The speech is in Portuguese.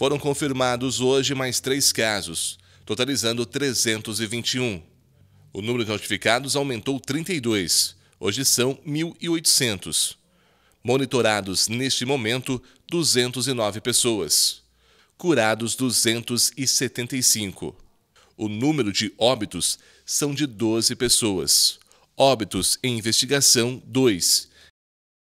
Foram confirmados hoje mais três casos, totalizando 321. O número de notificados aumentou 32, hoje são 1.800. Monitorados neste momento, 209 pessoas. Curados, 275. O número de óbitos são de 12 pessoas. Óbitos em investigação, 2.